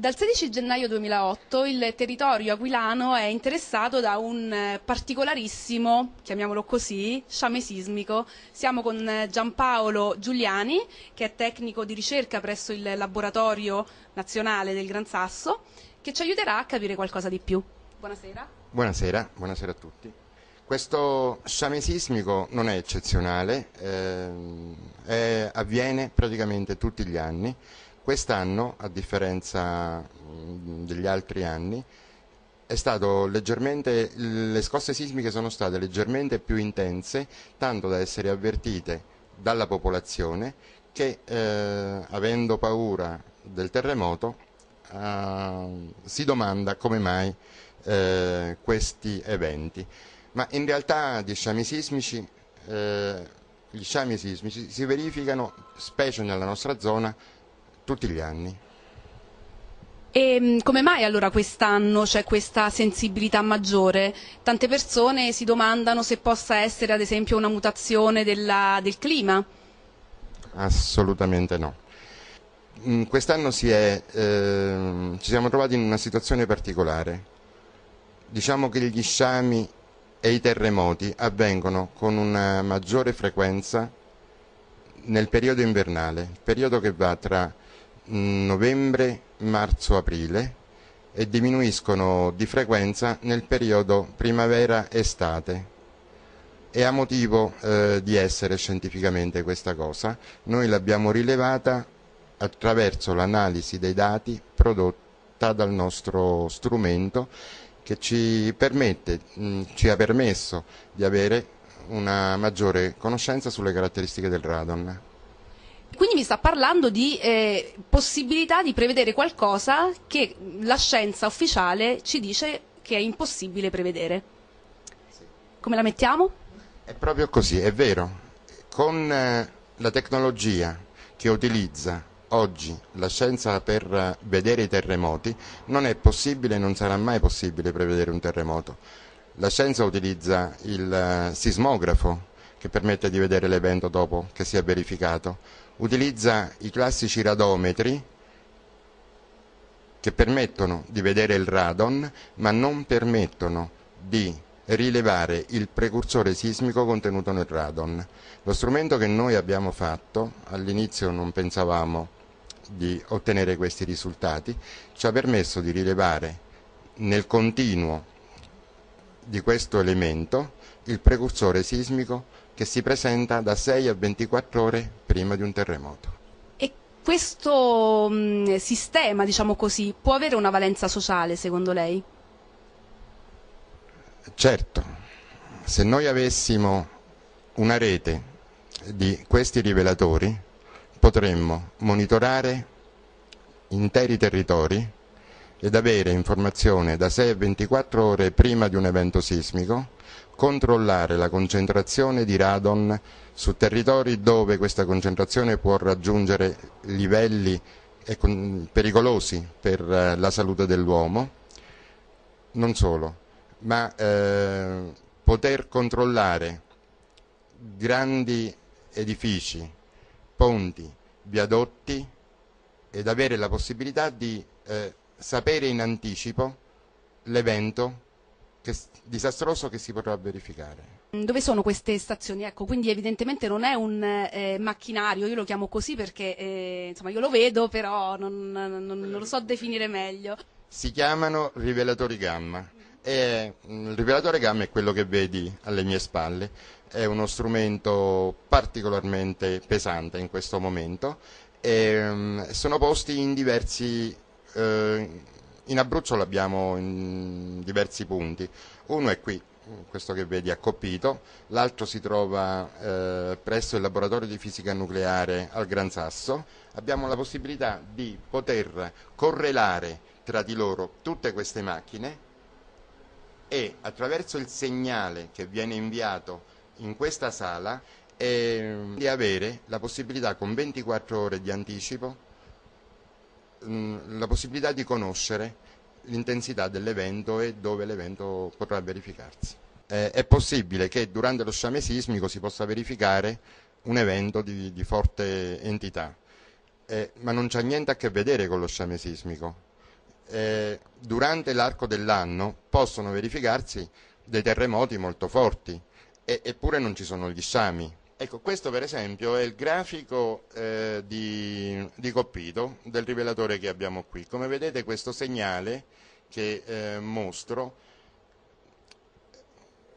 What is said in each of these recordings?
Dal 16 gennaio 2008 il territorio aquilano è interessato da un eh, particolarissimo, chiamiamolo così, sciame sismico. Siamo con eh, Giampaolo Giuliani, che è tecnico di ricerca presso il Laboratorio Nazionale del Gran Sasso, che ci aiuterà a capire qualcosa di più. Buonasera. Buonasera, buonasera a tutti. Questo sciame sismico non è eccezionale, ehm, è, avviene praticamente tutti gli anni Quest'anno, a differenza mm, degli altri anni, le scosse sismiche sono state leggermente più intense, tanto da essere avvertite dalla popolazione che, eh, avendo paura del terremoto, eh, si domanda come mai eh, questi eventi. Ma in realtà gli sciami sismici eh, gli sciami sismici si verificano, specie nella nostra zona, tutti gli anni. E ehm, come mai allora quest'anno c'è questa sensibilità maggiore? Tante persone si domandano se possa essere ad esempio una mutazione della, del clima. Assolutamente no. Mm, quest'anno si è, eh, ci siamo trovati in una situazione particolare. Diciamo che gli sciami e i terremoti avvengono con una maggiore frequenza nel periodo invernale, il periodo che va tra novembre, marzo-aprile e diminuiscono di frequenza nel periodo primavera-estate. E ha motivo eh, di essere scientificamente questa cosa. Noi l'abbiamo rilevata attraverso l'analisi dei dati prodotta dal nostro strumento che ci, permette, mh, mm, ci ha permesso di avere una maggiore conoscenza sulle caratteristiche del radon. Quindi mi sta parlando di eh, possibilità di prevedere qualcosa che la scienza ufficiale ci dice che è impossibile prevedere. Come la mettiamo? È proprio così, è vero. Con eh, la tecnologia che utilizza oggi la scienza per eh, vedere i terremoti, non è possibile e non sarà mai possibile prevedere un terremoto. La scienza utilizza il eh, sismografo che permette di vedere l'evento dopo che si è verificato. Utilizza i classici radometri che permettono di vedere il radon ma non permettono di rilevare il precursore sismico contenuto nel radon. Lo strumento che noi abbiamo fatto, all'inizio non pensavamo di ottenere questi risultati, ci ha permesso di rilevare nel continuo di questo elemento il precursore sismico che si presenta da 6 a 24 ore prima di un terremoto. E questo mh, mm, sistema, diciamo così, può avere una valenza sociale secondo lei? Certo, se noi avessimo una rete di questi rivelatori potremmo monitorare interi territori ed avere informazione da 6 a 24 ore prima di un evento sismico, controllare la concentrazione di radon su territori dove questa concentrazione può raggiungere livelli eh, pericolosi per eh, la salute dell'uomo, non solo, ma eh, poter controllare grandi edifici, ponti, viadotti ed avere la possibilità di eh, sapere in anticipo l'evento che, disastroso che si potrà verificare. Mm, dove sono queste stazioni? Ecco, quindi evidentemente non è un eh, macchinario, io lo chiamo così perché eh, insomma, io lo vedo, però non, non, non, lo so definire meglio. Si chiamano rivelatori gamma. E, mm, il rivelatore gamma è quello che vedi alle mie spalle, è uno strumento particolarmente pesante in questo momento e, mm, sono posti in diversi eh, in Abruzzo l'abbiamo in diversi punti. Uno è qui, questo che vedi accoppito, l'altro si trova eh, presso il laboratorio di fisica nucleare al Gran Sasso. Abbiamo la possibilità di poter correlare tra di loro tutte queste macchine e attraverso il segnale che viene inviato in questa sala eh, di avere la possibilità con 24 ore di anticipo la possibilità di conoscere l'intensità dell'evento e dove l'evento potrà verificarsi. Eh, è possibile che durante lo sciame sismico si possa verificare un evento di, di forte entità, eh, ma non c'ha niente a che vedere con lo sciame sismico. Eh, durante l'arco dell'anno possono verificarsi dei terremoti molto forti, e, eppure non ci sono gli sciami, Ecco, questo per esempio è il grafico eh, di, di, Coppito del rivelatore che abbiamo qui. Come vedete questo segnale che eh, mostro,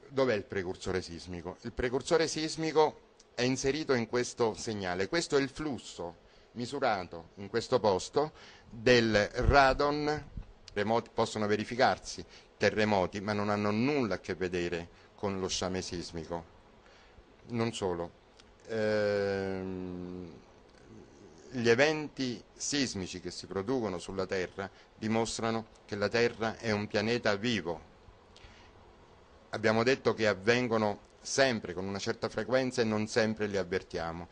dov'è il precursore sismico? Il precursore sismico è inserito in questo segnale, questo è il flusso misurato in questo posto del radon, Remoti, possono verificarsi terremoti ma non hanno nulla a che vedere con lo sciame sismico non solo, ehm, gli eventi sismici che si producono sulla Terra dimostrano che la Terra è un pianeta vivo. Abbiamo detto che avvengono sempre con una certa frequenza e non sempre li avvertiamo.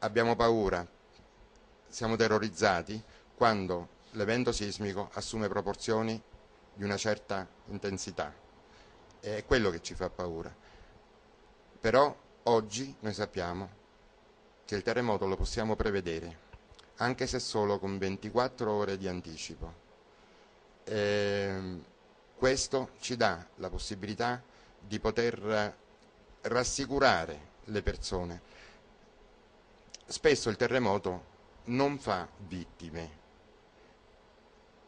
Abbiamo paura, siamo terrorizzati quando l'evento sismico assume proporzioni di una certa intensità. È quello che ci fa paura. Però Oggi noi sappiamo che il terremoto lo possiamo prevedere, anche se solo con 24 ore di anticipo. E ehm, questo ci dà la possibilità di poter rassicurare le persone. Spesso il terremoto non fa vittime.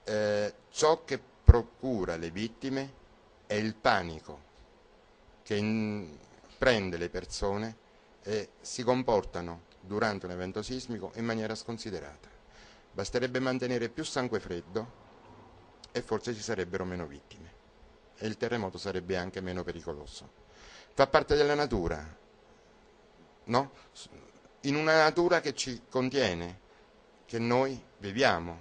Eh, ciò che procura le vittime è il panico che in, prende le persone e si comportano durante un evento sismico in maniera sconsiderata. Basterebbe mantenere più sangue freddo e forse ci sarebbero meno vittime e il terremoto sarebbe anche meno pericoloso. Fa parte della natura, no? In una natura che ci contiene, che noi viviamo.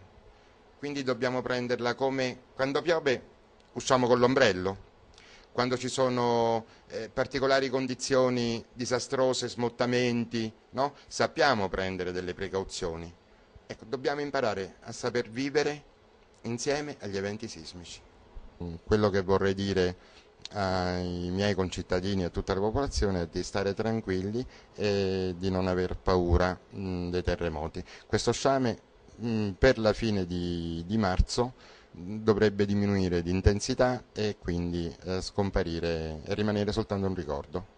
Quindi dobbiamo prenderla come quando piove usciamo con l'ombrello, quando ci sono eh, particolari condizioni disastrose, smottamenti, no? sappiamo prendere delle precauzioni. Ecco, dobbiamo imparare a saper vivere insieme agli eventi sismici. Mm, quello che vorrei dire ai miei concittadini e a tutta la popolazione è di stare tranquilli e di non aver paura mh, mm, dei terremoti. Questo sciame mh, mm, per la fine di, di marzo dovrebbe diminuire di intensità e quindi eh, scomparire e rimanere soltanto un ricordo.